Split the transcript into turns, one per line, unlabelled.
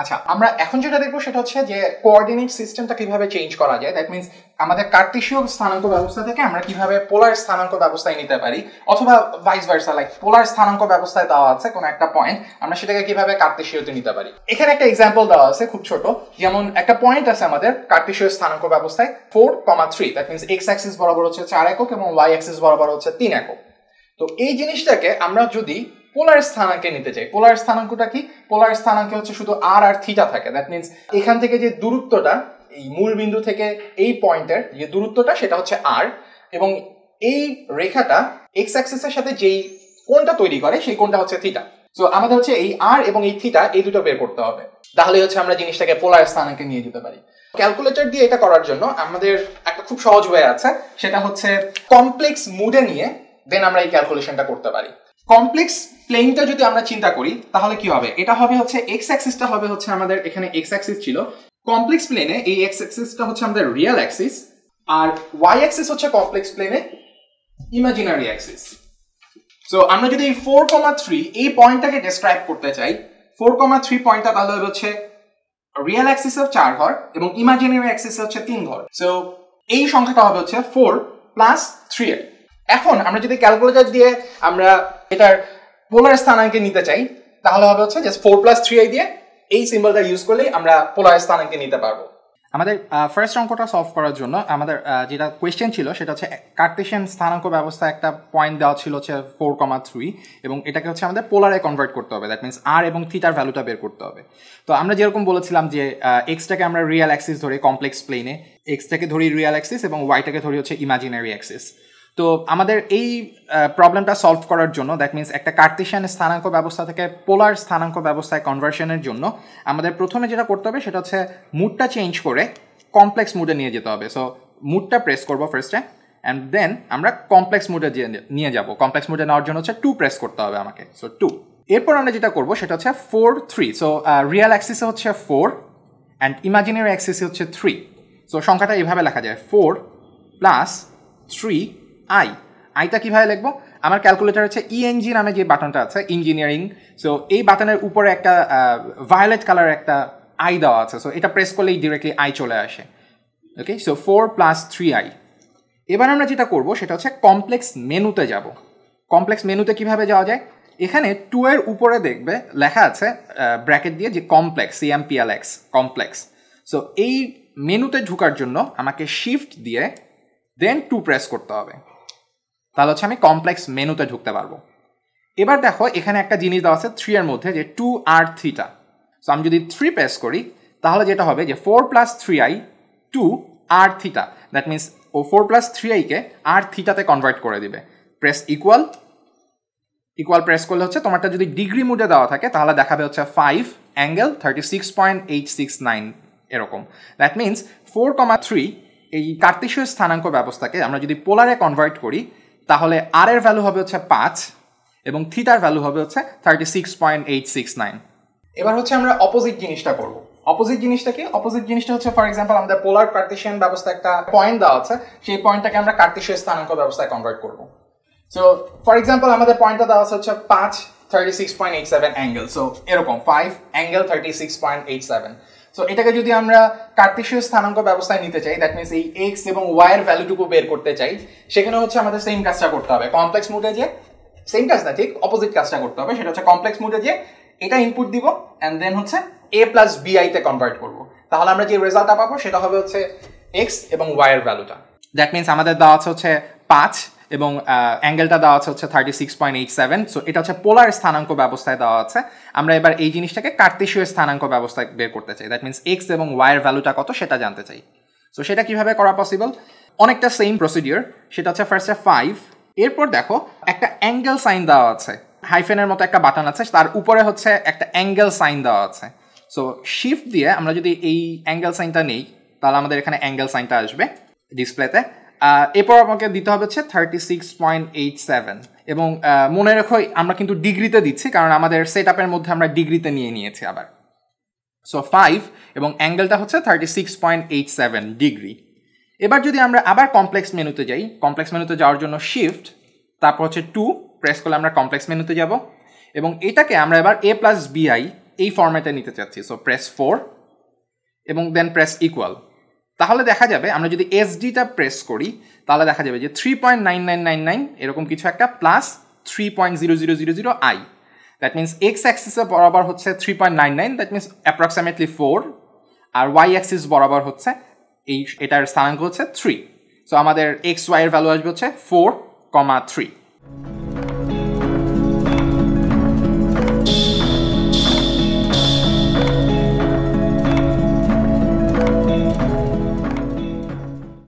আচ্ছা আমরা এখন যেটা দেখবো সেটা হচ্ছে যে কোঅর্ডিনেট সিস্টেমটা কিভাবে চেঞ্জ করা যায় দ্যাট মিনস আমাদের কার্তেশীয় স্থানাঙ্ক ব্যবস্থা থেকে আমরা কিভাবে পোলার স্থানাঙ্ক ব্যবস্থায় নিতে পারি অথবা ভাইস ভার্সা লাইক পোলার স্থানাঙ্ক ব্যবস্থায় দেওয়া আছে কোনো একটা পয়েন্ট আমরা সেটাকে কিভাবে কার্তেশীয়তে নিতে পারি এখানে একটা এক্সাম্পল দেওয়া আছে খুব ছোট যেমন একটা পয়েন্ট আছে আমাদের কার্তেশীয় স্থানাঙ্ক ব্যবস্থায় four comma three that means X axis বরাবর হচ্ছে চার একক এবং ওয়াই অ্যাক্সিস বরাবর হচ্ছে তিন একক তো এই জিনিসটাকে আমরা যদি পোলার স্থানাঙ্কে নিতে চাই পোলার স্থানাঙ্কটা কি পোলার স্থানাঙ্কে হচ্ছে শুধু আর আর থিটা থাকে দ্যাট মিনস এখান থেকে যে দূরত্বটা এই মূল বিন্দু থেকে এই পয়েন্টের যে দূরত্বটা সেটা হচ্ছে আর এবং এই রেখাটা এক্স অ্যাক্সেসের সাথে যেই কোনটা তৈরি করে সেই কোনটা হচ্ছে থিটা সো আমাদের হচ্ছে এই আর এবং এই থিটা এই দুটো বের করতে হবে তাহলে হচ্ছে আমরা জিনিসটাকে পোলার স্থানাঙ্কে নিয়ে যেতে পারি ক্যালকুলেটর দিয়ে এটা করার জন্য আমাদের একটা খুব সহজ হয়ে আছে সেটা হচ্ছে কমপ্লেক্স মুডে নিয়ে দেন আমরা এই ক্যালকুলেশনটা করতে পারি কমপ্লেক্স প্লেনটা যদি আমরা চিন্তা করি তাহলে কি হবে এটা হবে হচ্ছে এক্স অ্যাক্সিসটা হবে হচ্ছে আমাদের এখানে এক্স অ্যাক্সিস ছিল কমপ্লেক্স প্লেনে এই এক্স অ্যাক্সিসটা হচ্ছে আমাদের রিয়েল অ্যাক্সিস আর ওয়াই অ্যাক্সিস হচ্ছে কমপ্লেক্স প্লেনে ইমাজিনারি অ্যাক্সিস সো আমরা যদি এই ফোর কমা থ্রি এই পয়েন্টটাকে ডেসক্রাইব করতে চাই ফোর কমা থ্রি পয়েন্টটা তাহলে হচ্ছে রিয়েল অ্যাক্সিস অফ চার ঘর এবং ইমাজিনারি অ্যাক্সিস হচ্ছে তিন ঘর সো এই সংখ্যাটা হবে হচ্ছে ফোর প্লাস থ্রি এক্স এখন আমরা যদি ক্যালকুলেটার দিয়ে আমরা এটার পোলার স্থানাঙ্কে নিতে চাই তাহলে হবে হচ্ছে just four plus three i দিয়ে এই সিম্বলটা ইউজ করলেই আমরা পোলার স্থানাঙ্কে নিতে পারবো আমাদের ফার্স্ট অঙ্কটা সলভ করার জন্য আমাদের যেটা কোয়েশ্চেন ছিল সেটা হচ্ছে কার্টেশিয়ান স্থানাঙ্ক ব্যবস্থা একটা পয়েন্ট দেওয়া ছিল হচ্ছে ফোর কমা থ্রি এবং এটাকে হচ্ছে আমাদের পোলারে কনভার্ট করতে হবে দ্যাট মিনস আর এবং থিটার ভ্যালুটা বের করতে হবে তো আমরা যেরকম বলেছিলাম যে এক্সটাকে আমরা রিয়াল অ্যাক্সিস ধরে কমপ্লেক্স প্লেনে এক্সটাকে ধরি রিয়াল অ্যাক্সিস এবং ওয়াইটাকে ধরি হচ্ছে ইমাজিনারি অ্যাক্সিস তো আমাদের এই প্রবলেমটা সলভ করার জন্য দ্যাট মিনস একটা কার্তেশিয়ান স্থানাঙ্ক ব্যবস্থা থেকে পোলার স্থানাঙ্ক ব্যবস্থায় কনভার্সনের জন্য আমাদের প্রথমে যেটা করতে হবে সেটা হচ্ছে মুডটা চেঞ্জ করে কমপ্লেক্স মুডে নিয়ে যেতে হবে সো মুডটা প্রেস করবো ফার্স্টে অ্যান্ড দেন আমরা কমপ্লেক্স মুডে নিয়ে যাব কমপ্লেক্স মুডে নেওয়ার জন্য হচ্ছে টু প্রেস করতে হবে আমাকে সো টু এরপর আমরা যেটা করবো সেটা হচ্ছে ফোর থ্রি সো রিয়াল অ্যাক্সিসে হচ্ছে ফোর অ্যান্ড ইমাজিনারি অ্যাক্সিসে হচ্ছে থ্রি সো সংখ্যাটা এভাবে লেখা যায় ফোর প্লাস থ্রি আই আইটা কীভাবে লিখবো আমার ক্যালকুলেটার হচ্ছে ইএনজি e নামে যে বাটনটা আছে ইঞ্জিনিয়ারিং সো এই বাটনের উপরে একটা ভায়োলেট কালারের একটা আই দেওয়া আছে সো এটা প্রেস করলেই ডিরেক্টলি আই চলে আসে okay so four plus three i এবার আমরা যেটা করব সেটা হচ্ছে কমপ্লেক্স মেনুতে যাব কমপ্লেক্স মেনুতে কিভাবে যাওয়া যায় এখানে টু এর উপরে দেখবে লেখা আছে ব্র্যাকেট দিয়ে যে complex CMPL X complex so এই মেনুতে ঢুকার জন্য আমাকে শিফট দিয়ে দেন টু প্রেস করতে হবে তাহলে হচ্ছে আমি কমপ্লেক্স মেনুতে ঢুকতে পারবো এবার দেখো এখানে একটা জিনিস দেওয়া আছে থ্রি এর মধ্যে যে টু আর থ্রিটা সো আমি যদি থ্রি প্রেস করি তাহলে যেটা হবে যে four plus three i to r theta that means ও ফোর প্লাস থ্রি আইকে আর থিটাতে কনভার্ট করে দিবে প্রেস ইকুয়াল ইকুয়াল প্রেস করলে হচ্ছে তোমারটা যদি ডিগ্রি মুডে দেওয়া থাকে তাহলে দেখাবে হচ্ছে five angle thirty six point eight six nine এরকম that means four comma three এই কার্তেশীয় স্থানাঙ্ক ব্যবস্থাকে আমরা যদি পোলারে কনভার্ট করি তাহলে আর এর ভ্যালু হবে হচ্ছে পাঁচ এবং থিটার ভ্যালু হবে হচ্ছে thirty six point eight six nine এবার হচ্ছে আমরা অপোজিট জিনিসটা করব অপোজিট জিনিসটাকে অপোজিট জিনিসটা হচ্ছে ফর এক্সাম্পল আমাদের পোলার কার্টেশিয়ান ব্যবস্থা একটা পয়েন্ট দেওয়া আছে সেই পয়েন্টটাকে আমরা কার্টেশীয় স্থানাঙ্ক ব্যবস্থায় কনভার্ট করব সো ফর এক্সাম্পল আমাদের পয়েন্টটা দেওয়া আছে হচ্ছে পাঁচ thirty six point eight seven angle so এরকম five angle thirty six point eight seven so এটাকে যদি আমরা কার্টেশীয় স্থানাঙ্ক ব্যবস্থায় নিতে চাই দ্যাট মিনস এই এক্স এবং ওয়াই এর ভ্যালুটুকু বের করতে চাই সেখানে হচ্ছে আমাদের সেম কাজটা করতে হবে কমপ্লেক্স মুডে যে সেম কাজ না ঠিক অপোজিট কাজটা করতে হবে সেটা হচ্ছে কমপ্লেক্স মুডে যে এটা ইনপুট দিব অ্যান্ড দেন হচ্ছে এ প্লাস বিআইতে কনভার্ট করবো তাহলে আমরা যে রেজাল্টটা পাবো সেটা হবে হচ্ছে এক্স এবং ওয়াই এর ভ্যালুটা দ্যাট মিনস আমাদের দেওয়া আছে হচ্ছে পাঁচ এবং অ্যাঙ্গেলটা দেওয়া আছে হচ্ছে thirty six point eight seven so এটা হচ্ছে পোলার স্থানাঙ্ক ব্যবস্থায় দেওয়া আছে আমরা এবার এই জিনিসটাকে কার্তেশীয় স্থানাঙ্ক ব্যবস্থায় বের করতে চাই দ্যাট মিনস এক্স এবং ওয়াইয়ের ভ্যালুটা কত সেটা জানতে চাই সো সেটা কিভাবে করা পসিবল অনেকটা সেম প্রসিডিওর সেটা হচ্ছে ফার্স্টে ফাইভ এরপর দেখো একটা অ্যাঙ্গেল সাইন দেওয়া আছে হাইফেনের মতো একটা বাটন আছে তার উপরে হচ্ছে একটা অ্যাঙ্গেল সাইন দেওয়া আছে সো শিফট দিয়ে আমরা যদি এই অ্যাঙ্গেল সাইনটা নেই তাহলে আমাদের এখানে অ্যাঙ্গেল সাইনটা আসবে ডিসপ্লেতে এরপর আমাকে দিতে হবে হচ্ছে thirty six point eight seven এবং মনে রেখো আমরা কিন্তু ডিগ্রিতে দিচ্ছি কারণ আমাদের সেট আপের মধ্যে আমরা ডিগ্রিতে নিয়ে নিয়েছি আবার সো ফাইভ এবং অ্যাঙ্গেলটা হচ্ছে thirty six point eight seven degree এবার যদি আমরা আবার কমপ্লেক্স মেনুতে যাই কমপ্লেক্স মেনুতে যাওয়ার জন্য শিফট তারপর হচ্ছে টু প্রেস করলে আমরা কমপ্লেক্স মেনুতে যাব এবং এটাকে আমরা এবার এ প্লাস বিআই এই ফর্ম্যাটে নিতে চাচ্ছি সো প্রেস ফোর এবং দেন প্রেস ইকুয়াল তাহলে দেখা যাবে আমরা যদি এসডিটা প্রেস করি তাহলে দেখা যাবে যে three point nine nine nine nine এরকম কিছু একটা plus three point zero zero zero zero i that means X অ্যাক্সিসে বরাবর হচ্ছে three point nine nine that means approximately four আর ওয়াই অ্যাক্সিস বরাবর হচ্ছে এই এটার স্থানাঙ্ক হচ্ছে থ্রি সো আমাদের এক্স ওয়াইয়ের ভ্যালু আসবে হচ্ছে ফোর কমা থ্রি